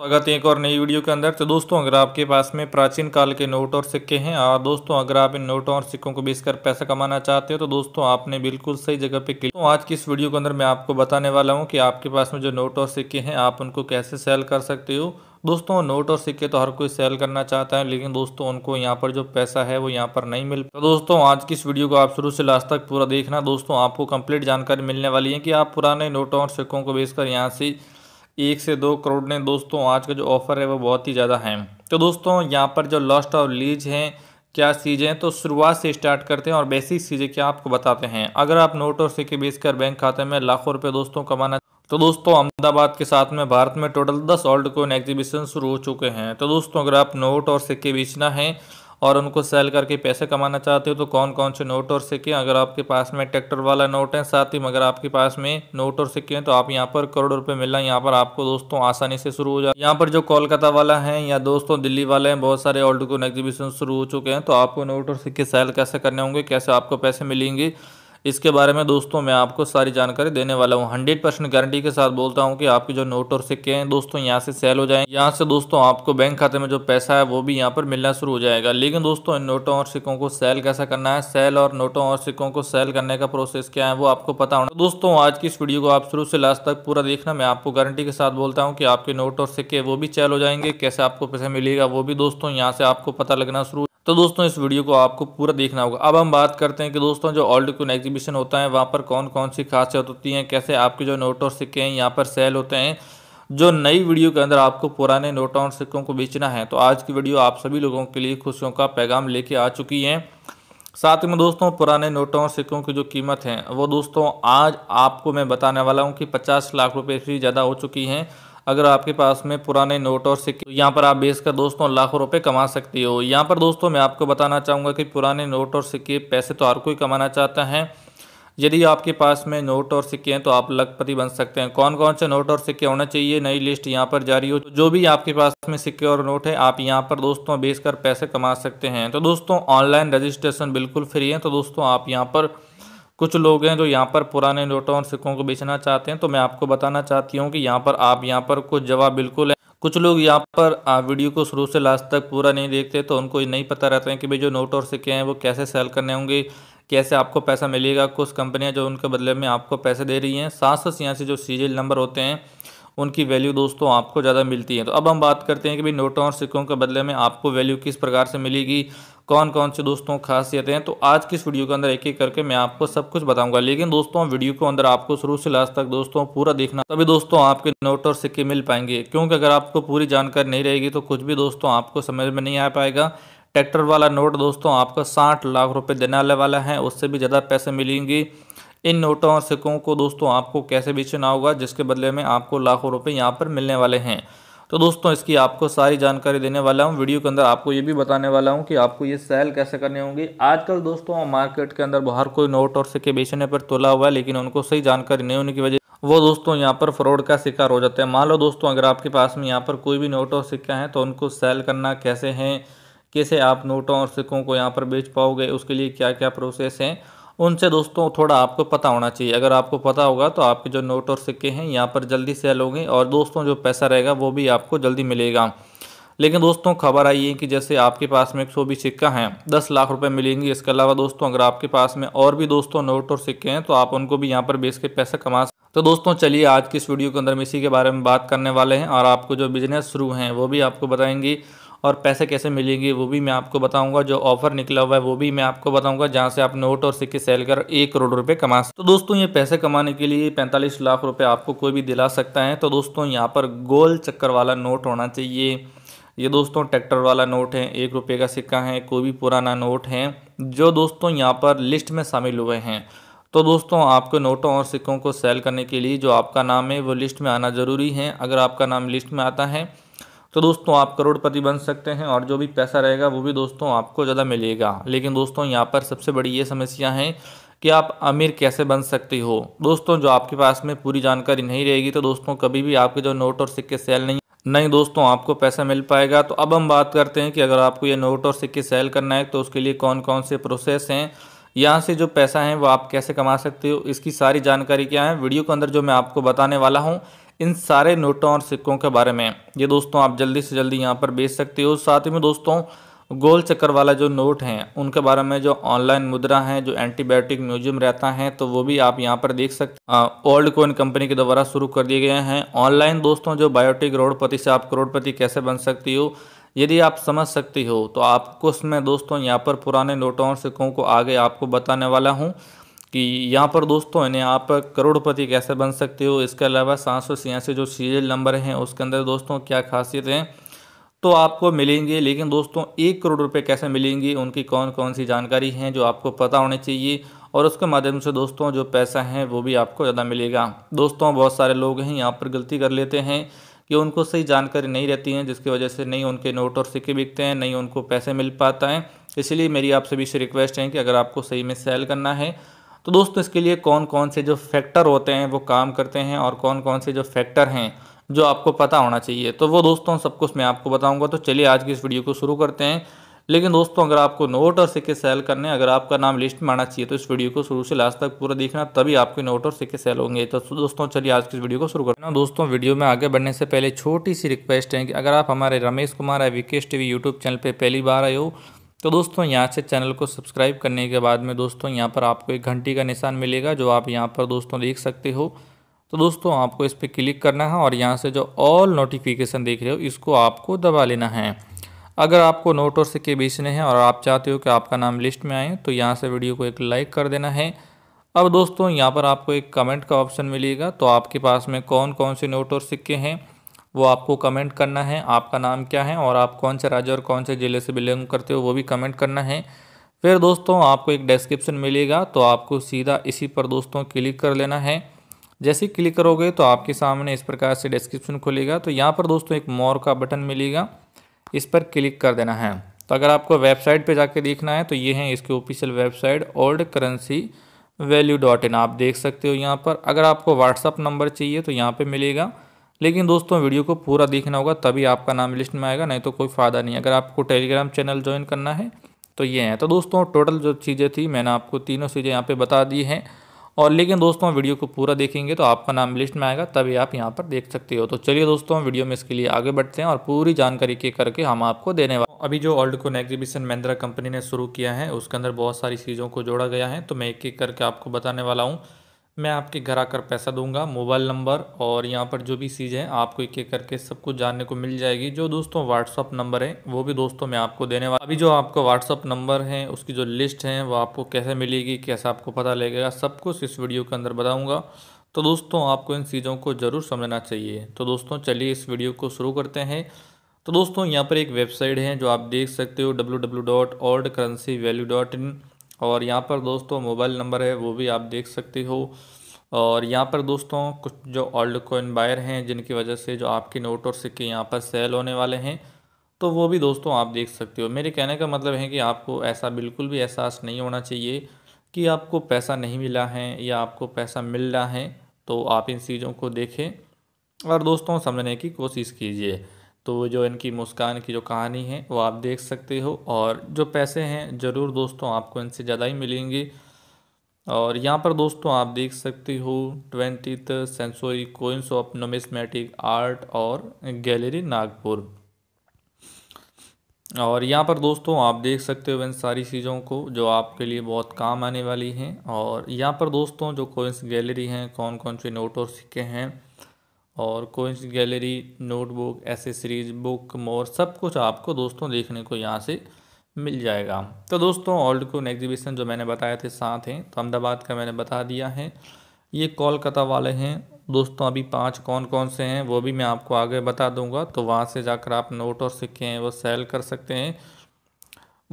स्वागत है एक और नई वीडियो के अंदर तो दोस्तों अगर आपके पास में प्राचीन काल के नोट और सिक्के हैं और दोस्तों अगर आप इन नोटों और सिक्कों को बेचकर पैसा कमाना चाहते हो तो दोस्तों आपने बिल्कुल सही जगह पे क्लिक तो आज की इस वीडियो के अंदर मैं आपको बताने वाला हूँ कि आपके पास में जो नोट और सिक्के हैं आप उनको कैसे सेल कर सकते हो दोस्तों नोट और सिक्के तो हर कोई सेल करना चाहता है लेकिन दोस्तों उनको यहाँ पर जो पैसा है वो यहाँ पर नहीं मिल तो दोस्तों आज की इस वीडियो को आप शुरू से लास्ट तक पूरा देखना दोस्तों आपको कंप्लीट जानकारी मिलने वाली है कि आप पुराने नोटों और सिक्कों को बेचकर यहाँ से एक से दो करोड़ ने दोस्तों आज का जो ऑफ़र है वो बहुत ही ज़्यादा है तो दोस्तों यहाँ पर जो लॉस्ट और लीज हैं क्या चीज़ें तो शुरुआत से स्टार्ट करते हैं और बेसिक चीज़ें क्या आपको बताते हैं अगर आप नोट और सिक्के बेचकर बैंक खाते में लाखों रुपए दोस्तों कमाना तो दोस्तों अहमदाबाद के साथ में भारत में टोटल दस ऑल्ड कोइन एग्जीबिशन शुरू हो चुके हैं तो दोस्तों अगर आप नोट और सिक्के बेचना है और उनको सेल करके पैसे कमाना चाहते हो तो कौन कौन से नोट और सिक्के अगर आपके पास में ट्रैक्टर वाला नोट है साथ ही मगर आपके पास में नोट और सिक्के हैं तो आप यहाँ पर करोड़ रुपये मिलना यहाँ पर आपको दोस्तों आसानी से शुरू हो जाए यहाँ पर जो कोलकाता वाला है या दोस्तों दिल्ली वाले हैं बहुत सारे ऑल्ड एग्जीबिशन शुरू हो चुके हैं तो आपको नोट और सिक्के सेल कैसे करने होंगे कैसे आपको पैसे मिलेंगे इसके बारे में दोस्तों मैं आपको सारी जानकारी देने वाला हूँ हंड्रेड परसेंट गारंटी के साथ बोलता हूँ कि आपके जो नोट और सिक्के हैं दोस्तों यहाँ से सेल हो जाएंगे यहाँ से दोस्तों आपको बैंक खाते में जो पैसा है वो भी यहाँ पर मिलना शुरू हो जाएगा लेकिन दोस्तों इन नोटों और सिक्कों को सेल कैसा करना है सेल और नोटों और सिक्कों को सेल करने का प्रोसेस क्या है वो आपको पता होना दोस्तों आज की इस वीडियो को आप शुरू से लास्ट तक पूरा देखना मैं आपको गारंटी के साथ बोलता हूँ कि आपके नोट और सिक्के वो भी सेल हो जाएंगे कैसे आपको पैसा मिलेगा वो भी दोस्तों यहाँ से आपको पता लगना शुरू तो दोस्तों इस वीडियो को आपको पूरा देखना होगा अब हम बात करते हैं कि दोस्तों जो ओल्ड कोइन एग्जीबिशन होता है वहाँ पर कौन कौन सी खासियत होती हैं कैसे आपके जो नोट और सिक्के हैं यहाँ पर सेल होते हैं जो नई वीडियो के अंदर आपको पुराने नोटों और सिक्कों को बेचना है तो आज की वीडियो आप सभी लोगों के लिए खुशियों का पैगाम लेके आ चुकी है साथ में दोस्तों पुराने नोटों और सिक्कों की जो कीमत है वो दोस्तों आज आपको मैं बताने वाला हूँ कि पचास लाख रुपये से ज़्यादा हो चुकी हैं अगर आपके पास में पुराने नोट और सिक्के तो यहाँ पर आप बेचकर दोस्तों लाखों रुपये कमा सकते हो यहाँ पर दोस्तों मैं आपको बताना चाहूँगा कि पुराने नोट और सिक्के पैसे तो हर कोई कमाना चाहता है यदि आपके पास में नोट और सिक्के हैं तो आप लखपति बन सकते हैं कौन कौन से नोट और सिक्के होना चाहिए नई लिस्ट यहाँ पर जारी हो जो भी आपके पास में सिक्के और नोट है आप यहाँ पर दोस्तों बेचकर पैसे कमा सकते हैं तो दोस्तों ऑनलाइन रजिस्ट्रेशन बिल्कुल फ्री है तो दोस्तों आप यहाँ पर कुछ लोग हैं जो यहाँ पर पुराने नोटों और सिक्कों को बेचना चाहते हैं तो मैं आपको बताना चाहती हूँ कि यहाँ पर आप यहाँ पर कुछ जवाब बिल्कुल है कुछ लोग यहाँ पर वीडियो को शुरू से लास्ट तक पूरा नहीं देखते तो उनको नहीं पता रहता है कि भाई जो नोट और सिक्के हैं वो कैसे सेल करने होंगे कैसे आपको पैसा मिलेगा कुछ कंपनियाँ जो उनके बदले में आपको पैसे दे रही हैं सात सौ छियासी जो सीरियल नंबर होते हैं उनकी वैल्यू दोस्तों आपको ज़्यादा मिलती है तो अब हम बात करते हैं कि भाई नोटों और सिक्कों के बदले में आपको वैल्यू किस प्रकार से मिलेगी कौन कौन से दोस्तों खासियतें हैं तो आज की इस वीडियो के अंदर एक एक करके मैं आपको सब कुछ बताऊंगा लेकिन दोस्तों वीडियो के अंदर आपको शुरू से लास्ट तक दोस्तों पूरा देखना तभी दोस्तों आपके नोट और सिक्के मिल पाएंगे क्योंकि अगर आपको पूरी जानकारी नहीं रहेगी तो कुछ भी दोस्तों आपको समझ में नहीं आ पाएगा ट्रैक्टर वाला नोट दोस्तों आपको साठ लाख रुपये देने वाला है उससे भी ज़्यादा पैसे मिलेंगे इन नोटों और सिक्कों को दोस्तों आपको कैसे बेचना होगा जिसके बदले में आपको लाखों रुपये यहाँ पर मिलने वाले हैं तो दोस्तों इसकी आपको सारी जानकारी देने वाला हूँ वीडियो के अंदर आपको ये भी बताने वाला हूँ कि आपको ये सेल कैसे करने होंगे आजकल दोस्तों मार्केट के अंदर बाहर कोई नोट और सिक्के बेचने पर तुला हुआ है लेकिन उनको सही जानकारी नहीं होने की वजह वो दोस्तों यहाँ पर फ्रॉड का शिकार हो जाते हैं मान लो दोस्तों अगर आपके पास में यहाँ पर कोई भी नोट और सिक्का है तो उनको सेल करना कैसे हैं कैसे आप नोटों और सिक्कों को यहाँ पर बेच पाओगे उसके लिए क्या क्या प्रोसेस हैं उनसे दोस्तों थोड़ा आपको पता होना चाहिए अगर आपको पता होगा तो आपके जो नोट और सिक्के हैं यहाँ पर जल्दी सेल होंगे और दोस्तों जो पैसा रहेगा वो भी आपको जल्दी मिलेगा लेकिन दोस्तों खबर आई है कि जैसे आपके पास में एक सौ भी सिक्का है दस लाख रुपए मिलेंगे इसके अलावा दोस्तों अगर आपके पास में और भी दोस्तों नोट और सिक्के हैं तो आप उनको भी यहाँ पर बेच के पैसा कमा तो दोस्तों चलिए आज की इस वीडियो के अंदर हम इसी के बारे में बात करने वाले हैं और आपको जो बिजनेस शुरू हैं वो भी आपको बताएंगी और पैसे कैसे मिलेंगे वो भी मैं आपको बताऊंगा जो ऑफर निकला हुआ है वो भी मैं आपको बताऊंगा जहाँ से आप नोट और सिक्के सेल कर एक करोड़ रुपए कमा सकते तो दोस्तों ये पैसे कमाने के लिए पैंतालीस लाख रुपए आपको कोई भी दिला सकता है तो दोस्तों यहाँ पर गोल चक्कर वाला नोट होना चाहिए ये दोस्तों ट्रैक्टर वाला नोट है एक रुपये का सिक्का है कोई भी पुराना नोट है जो दोस्तों यहाँ पर लिस्ट में शामिल हुए हैं तो दोस्तों आपके नोटों और सिक्कों को सेल करने के लिए जो आपका नाम है वो लिस्ट में आना ज़रूरी है अगर आपका नाम लिस्ट में आता है तो दोस्तों आप करोड़पति बन सकते हैं और जो भी पैसा रहेगा वो भी दोस्तों आपको ज़्यादा मिलेगा लेकिन दोस्तों यहाँ पर सबसे बड़ी ये समस्या है कि आप अमीर कैसे बन सकते हो दोस्तों जो आपके पास में पूरी जानकारी नहीं रहेगी तो दोस्तों कभी भी आपके जो नोट और सिक्के सेल नहीं नहीं दोस्तों आपको पैसा मिल पाएगा तो अब हम बात करते हैं कि अगर आपको ये नोट और सिक्के सेल करना है तो उसके लिए कौन कौन से प्रोसेस हैं यहाँ से जो पैसा है वो आप कैसे कमा सकते हो इसकी सारी जानकारी क्या है वीडियो के अंदर जो मैं आपको बताने वाला हूँ इन सारे नोटों और सिक्कों के बारे में ये दोस्तों आप जल्दी से जल्दी यहाँ पर बेच सकते हो साथ ही में दोस्तों गोल चक्कर वाला जो नोट हैं उनके बारे में जो ऑनलाइन मुद्रा है जो एंटीबायोटिक म्यूजियम रहता है तो वो भी आप यहाँ पर देख सकते ओल्ड कोइन कंपनी के द्वारा शुरू कर दिए गए हैं ऑनलाइन दोस्तों जो बायोटिक करोड़पति से आप करोड़पति कैसे बन सकती हो यदि आप समझ सकती हो तो आपको उसमें दोस्तों यहाँ पर पुराने नोटों और सिक्कों को आगे आपको बताने वाला हूँ कि यहाँ पर दोस्तों यानी आप करोड़पति कैसे बन सकते हो इसके अलावा सात सौ छियासी जो सीरियल नंबर हैं उसके अंदर दोस्तों क्या खासियत हैं तो आपको मिलेंगे लेकिन दोस्तों एक करोड़ रुपए कैसे मिलेंगे उनकी कौन कौन सी जानकारी हैं जो आपको पता होनी चाहिए और उसके माध्यम से दोस्तों जो पैसा है वो भी आपको ज़्यादा मिलेगा दोस्तों बहुत सारे लोग हैं यहाँ पर गलती कर लेते हैं कि उनको सही जानकारी नहीं रहती है जिसकी वजह से नहीं उनके नोट और सिक्के बिकते हैं नहीं उनको पैसे मिल पाता है इसलिए मेरी आप सभी से रिक्वेस्ट है कि अगर आपको सही में सेल करना है तो दोस्तों इसके लिए कौन कौन से जो फैक्टर होते हैं वो काम करते हैं और कौन कौन से जो फैक्टर हैं जो आपको पता होना चाहिए तो वो दोस्तों सब कुछ मैं आपको बताऊंगा तो चलिए आज की इस वीडियो को शुरू करते हैं लेकिन दोस्तों अगर आपको नोट और सिक्के सेल करने अगर आपका नाम लिस्ट में आना चाहिए तो इस वीडियो को शुरू से लास्ट तक पूरा देखना तभी आपके नोट और सिक्के सेल होंगे तो दोस्तों चलिए आज की इस वीडियो को शुरू करना दोस्तों वीडियो में आगे बढ़ने से पहले छोटी सी रिक्वेस्ट है कि अगर आप हमारे रमेश कुमार है विकेश टी यूट्यूब चैनल पर पहली बार आए हो तो दोस्तों यहाँ से चैनल को सब्सक्राइब करने के बाद में दोस्तों यहाँ पर आपको एक घंटी का निशान मिलेगा जो आप यहाँ पर दोस्तों देख सकते हो तो दोस्तों आपको इस पर क्लिक करना है और यहाँ से जो ऑल नोटिफिकेशन देख रहे हो इसको आपको दबा लेना है अगर आपको नोट और सिक्के बेचने हैं और आप चाहते हो कि आपका नाम लिस्ट में आए तो यहाँ से वीडियो को एक लाइक कर देना है अब दोस्तों यहाँ पर आपको एक कमेंट का ऑप्शन मिलेगा तो आपके पास में कौन कौन से नोट और सिक्के हैं वो आपको कमेंट करना है आपका नाम क्या है और आप कौन से राज्य और कौन से ज़िले से बिलोंग करते हो वो भी कमेंट करना है फिर दोस्तों आपको एक डिस्क्रिप्शन मिलेगा तो आपको सीधा इसी पर दोस्तों क्लिक कर लेना है जैसे क्लिक करोगे तो आपके सामने इस प्रकार से डिस्क्रिप्शन खुलेगा तो यहाँ पर दोस्तों एक मोर का बटन मिलेगा इस पर क्लिक कर देना है तो अगर आपको वेबसाइट पर जाके देखना है तो ये है इसकी official website old currency value dot in आप देख सकते हो यहाँ पर अगर आपको व्हाट्सअप नंबर चाहिए तो यहाँ पर मिलेगा लेकिन दोस्तों वीडियो को पूरा देखना होगा तभी आपका नाम लिस्ट में आएगा नहीं तो कोई फ़ायदा नहीं अगर आपको टेलीग्राम चैनल ज्वाइन करना है तो ये है तो दोस्तों टोटल जो चीज़ें थी मैंने आपको तीनों चीज़ें यहाँ पे बता दी हैं और लेकिन दोस्तों वीडियो को पूरा देखेंगे तो आपका नाम लिस्ट में आएगा तभी आप यहाँ पर देख सकते हो तो चलिए दोस्तों वीडियो में इसके लिए आगे बढ़ते हैं और पूरी जानकारी के करके हम आपको देने वाले अभी जो old coin exhibition Mahindra company ने शुरू किया है उसके अंदर बहुत सारी चीज़ों को जोड़ा गया है तो मैं एक एक करके आपको बताने वाला हूँ मैं आपके घर आकर पैसा दूंगा मोबाइल नंबर और यहाँ पर जो भी चीज़ें हैं आपको एक एक करके सब कुछ जानने को मिल जाएगी जो दोस्तों व्हाट्सअप नंबर है वो भी दोस्तों मैं आपको देने वाला अभी जो आपका व्हाट्सअप नंबर है उसकी जो लिस्ट है वो आपको कैसे मिलेगी कैसे आपको पता लगेगा सब कुछ इस वीडियो के अंदर बताऊँगा तो दोस्तों आपको इन चीज़ों को ज़रूर समझना चाहिए तो दोस्तों चलिए इस वीडियो को शुरू करते हैं तो दोस्तों यहाँ पर एक वेबसाइट है जो आप देख सकते हो W W dot old currency value dot in और यहाँ पर दोस्तों मोबाइल नंबर है वो भी आप देख सकते हो और यहाँ पर दोस्तों कुछ जो ओल्ड कोइन बायर हैं जिनकी वजह से जो आपके नोट और सिक्के यहाँ पर सेल होने वाले हैं तो वो भी दोस्तों आप देख सकते हो मेरे कहने का मतलब है कि आपको ऐसा बिल्कुल भी एहसास नहीं होना चाहिए कि आपको पैसा नहीं मिला है या आपको पैसा मिल रहा है तो आप इन चीज़ों को देखें और दोस्तों समझने की कोशिश कीजिए तो जो इनकी मुस्कान की जो कहानी है वो आप देख सकते हो और जो पैसे हैं ज़रूर दोस्तों आपको इनसे ज़्यादा ही मिलेंगे और यहाँ पर दोस्तों आप देख सकते हो twenty century coins of numismatic art और गैलरी नागपुर और यहाँ पर दोस्तों आप देख सकते हो इन सारी चीज़ों को जो आपके लिए बहुत काम आने वाली हैं और यहाँ पर दोस्तों जो कोइंस गैलरी हैं कौन कौन से नोट और सिक्के हैं और coins gallery notebook accessories book more सब कुछ आपको दोस्तों देखने को यहाँ से मिल जाएगा तो दोस्तों ऑल्ड कोइन एग्जीबिशन जो मैंने बताए थे साथ हैं तो अहमदाबाद का मैंने बता दिया है ये कोलकाता वाले हैं दोस्तों अभी पांच कौन कौन से हैं वो भी मैं आपको आगे बता दूंगा तो वहाँ से जाकर आप नोट और सिक्के हैं वो सेल कर सकते हैं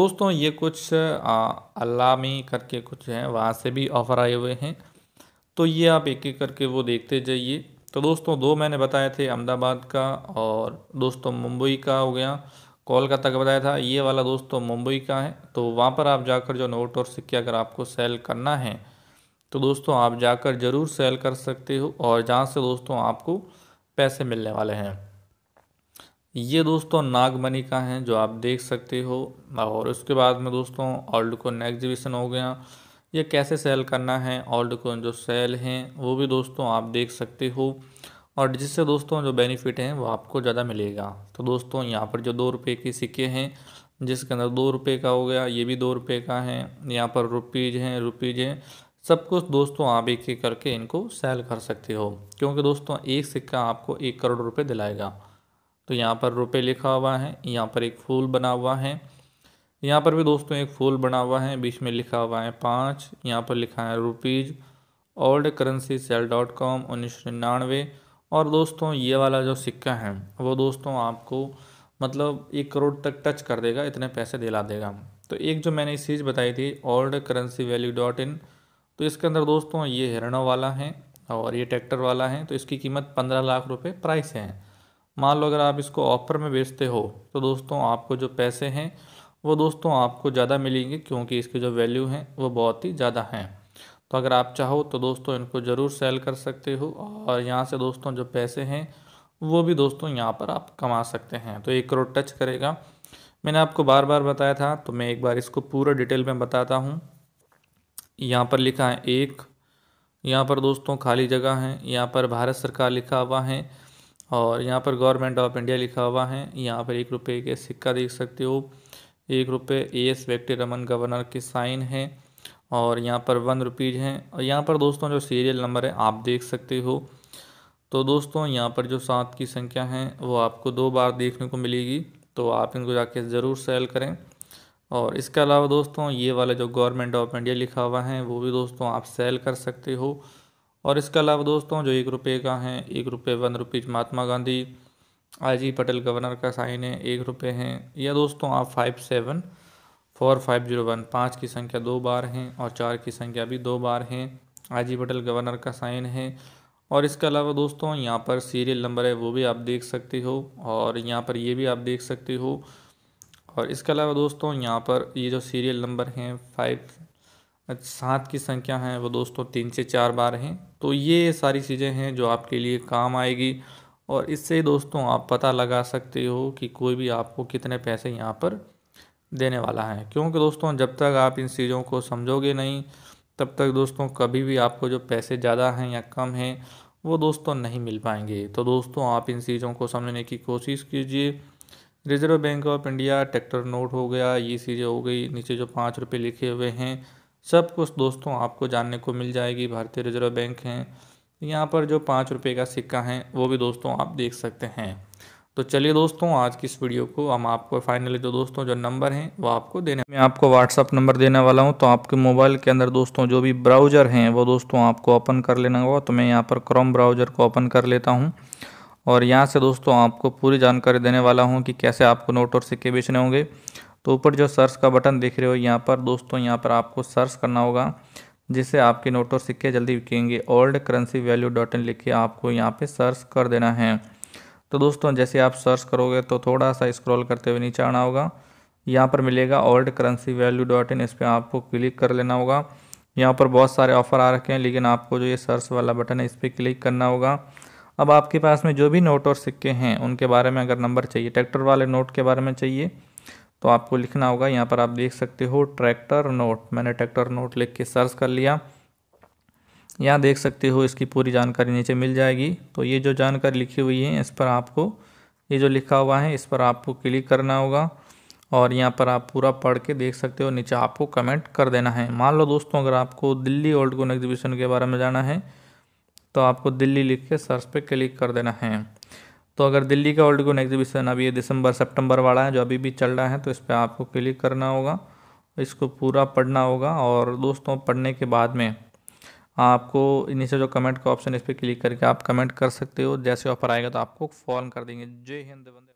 दोस्तों ये कुछ अलामी करके कुछ हैं वहाँ से भी ऑफ़र आए हुए हैं तो ये आप एक एक करके वो देखते जाइए तो दोस्तों दो मैंने बताए थे अहमदाबाद का और दोस्तों मुंबई का हो गया कोलकाता का बताया था ये वाला दोस्तों मुंबई का है तो वहाँ पर आप जाकर जो नोट और सिक्के अगर आपको सेल करना है तो दोस्तों आप जाकर ज़रूर सेल कर सकते हो और जहाँ से दोस्तों आपको पैसे मिलने वाले हैं ये दोस्तों नागमनी का है जो आप देख सकते हो और उसके बाद में दोस्तों ऑल्ड को एग्जीबिशन हो गया ये कैसे सेल करना है ऑल्ट कॉइन जो सेल हैं वो भी दोस्तों आप देख सकते हो और जिससे दोस्तों जो बेनिफिट हैं वो आपको ज़्यादा मिलेगा तो दोस्तों यहाँ पर जो दो रुपये के सिक्के हैं जिसके अंदर दो रुपये का हो गया ये भी दो रुपये का है यहाँ पर रुपीज़ हैं रुपीज़ हैं सब कुछ दोस्तों आप एक एक करके इनको सेल कर सकते हो क्योंकि दोस्तों एक सिक्का आपको एक करोड़ रुपये दिलाएगा तो यहाँ पर रुपये लिखा हुआ है यहाँ पर एक फूल बना हुआ है यहाँ पर भी दोस्तों एक फूल बना हुआ है बीच में लिखा हुआ है पाँच यहाँ पर लिखा है rupees old currency sale dot com उन्नीस सौ निन्यानवे और दोस्तों ये वाला जो सिक्का है वो दोस्तों आपको मतलब एक करोड़ तक टच कर देगा इतने पैसे दिला देगा तो एक जो मैंने इस चीज़ बताई थी old currency value dot in तो इसके अंदर दोस्तों ये हिरणों वाला है और ये ट्रैक्टर वाला है तो इसकी कीमत पंद्रह लाख रुपये प्राइस है मान लो अगर आप इसको ऑफर में बेचते हो तो दोस्तों आपको जो पैसे हैं वो दोस्तों आपको ज़्यादा मिलेंगे क्योंकि इसके जो वैल्यू हैं वो बहुत ही ज़्यादा हैं तो अगर आप चाहो तो दोस्तों इनको ज़रूर सेल कर सकते हो और यहाँ से दोस्तों जो पैसे हैं वो भी दोस्तों यहाँ पर आप कमा सकते हैं तो एक करोड़ टच करेगा मैंने आपको बार बार बताया था तो मैं एक बार इसको पूरा डिटेल में बताता हूँ यहाँ पर लिखा है एक यहाँ पर दोस्तों खाली जगह है यहाँ पर भारत सरकार लिखा हुआ है और यहाँ पर गवर्नमेंट ऑफ इंडिया लिखा हुआ है यहाँ पर एक रुपये के सिक्का देख सकते हो एक रुपये A S Venkataraman governor के साइन है और यहाँ पर वन रुपीज़ हैं और यहाँ पर दोस्तों जो सीरियल नंबर है आप देख सकते हो तो दोस्तों यहाँ पर जो सात की संख्या है वो आपको दो बार देखने को मिलेगी तो आप इनको जाके ज़रूर सेल करें और इसके अलावा दोस्तों ये वाला जो गवर्नमेंट ऑफ इंडिया लिखा हुआ है वो भी दोस्तों आप सेल कर सकते हो और इसके अलावा दोस्तों जो एक रुपये का हैं एक रुपये one rupees Mahatma Gandhi I G Patel governor का साइन है एक रुपये हैं या दोस्तों आप five seven four five zero one पाँच की संख्या दो बार हैं और चार की संख्या भी दो बार हैं आई जी पटेल गवर्नर का साइन है और इसके अलावा दोस्तों यहाँ पर सीरियल नंबर है वो भी आप देख सकते हो और यहाँ पर ये भी आप देख सकते हो और इसके अलावा दोस्तों यहाँ पर ये जो सीरियल नंबर हैं फाइव सात की संख्या हैं वो दोस्तों तीन से चार बार हैं तो ये सारी चीज़ें हैं जो आपके लिए काम आएगी और इससे दोस्तों आप पता लगा सकते हो कि कोई भी आपको कितने पैसे यहाँ पर देने वाला है क्योंकि दोस्तों जब तक आप इन चीज़ों को समझोगे नहीं तब तक दोस्तों कभी भी आपको जो पैसे ज़्यादा हैं या कम हैं वो दोस्तों नहीं मिल पाएंगे तो दोस्तों आप इन चीज़ों को समझने की कोशिश कीजिए Reserve Bank of India tractor note हो गया ये चीज़ें हो गई नीचे जो पाँच रुपये लिखे हुए हैं सब कुछ दोस्तों आपको जानने को मिल जाएगी भारतीय रिजर्व बैंक हैं यहाँ पर जो पाँच रुपये का सिक्का है वो भी दोस्तों आप देख सकते हैं तो चलिए दोस्तों आज की इस वीडियो को हम आपको फाइनली जो दोस्तों जो नंबर हैं वो आपको देने मैं आपको व्हाट्सअप नंबर देने वाला हूं तो आपके मोबाइल के अंदर दोस्तों जो भी ब्राउज़र हैं वो दोस्तों आपको ओपन कर लेना होगा तो मैं यहां पर क्रोम ब्राउज़र को ओपन कर लेता हूं और यहाँ से दोस्तों आपको पूरी जानकारी देने वाला हूँ कि कैसे आपको नोट और सिक्के बेचने होंगे तो ऊपर जो सर्च का बटन देख रहे हो यहाँ पर दोस्तों यहाँ पर आपको सर्च करना होगा जिससे आपके नोट और सिक्के जल्दी बिकेंगे old currency value dot in लिख के आपको यहाँ पे सर्च कर देना है तो दोस्तों जैसे आप सर्च करोगे तो थोड़ा सा स्क्रॉल करते हुए नीचे आना होगा यहाँ पर मिलेगा old currency value dot in इस पर आपको क्लिक कर लेना होगा यहाँ पर बहुत सारे ऑफ़र आ रखे हैं लेकिन आपको जो ये सर्च वाला बटन है इस पर क्लिक करना होगा अब आपके पास में जो भी नोट और सिक्के हैं उनके बारे में अगर नंबर चाहिए ट्रैक्टर वाले नोट के बारे में चाहिए तो आपको लिखना होगा यहाँ पर आप देख सकते हो ट्रैक्टर नोट मैंने ट्रैक्टर नोट लिख के सर्च कर लिया यहाँ देख सकते हो इसकी पूरी जानकारी नीचे मिल जाएगी तो ये जो जानकारी लिखी हुई है इस पर आपको ये जो लिखा हुआ है इस पर आपको क्लिक करना होगा और यहाँ पर आप पूरा पढ़ के देख सकते हो नीचे आपको कमेंट कर देना है मान लो दोस्तों अगर आपको दिल्ली ओल्ड गोन एग्जीबिशन के बारे में जाना है तो आपको दिल्ली लिख के सर्च पे क्लिक कर देना है तो अगर दिल्ली का ओल्ड गोन एग्जीबिशन अभी ये दिसंबर सितंबर वाला है जो अभी भी चल रहा है तो इस पर आपको क्लिक करना होगा इसको पूरा पढ़ना होगा और दोस्तों पढ़ने के बाद में आपको नीचे जो कमेंट का ऑप्शन इस पर क्लिक करके आप कमेंट कर सकते हो जैसे ऑफर आएगा तो आपको फॉर्म कर देंगे जय हिंद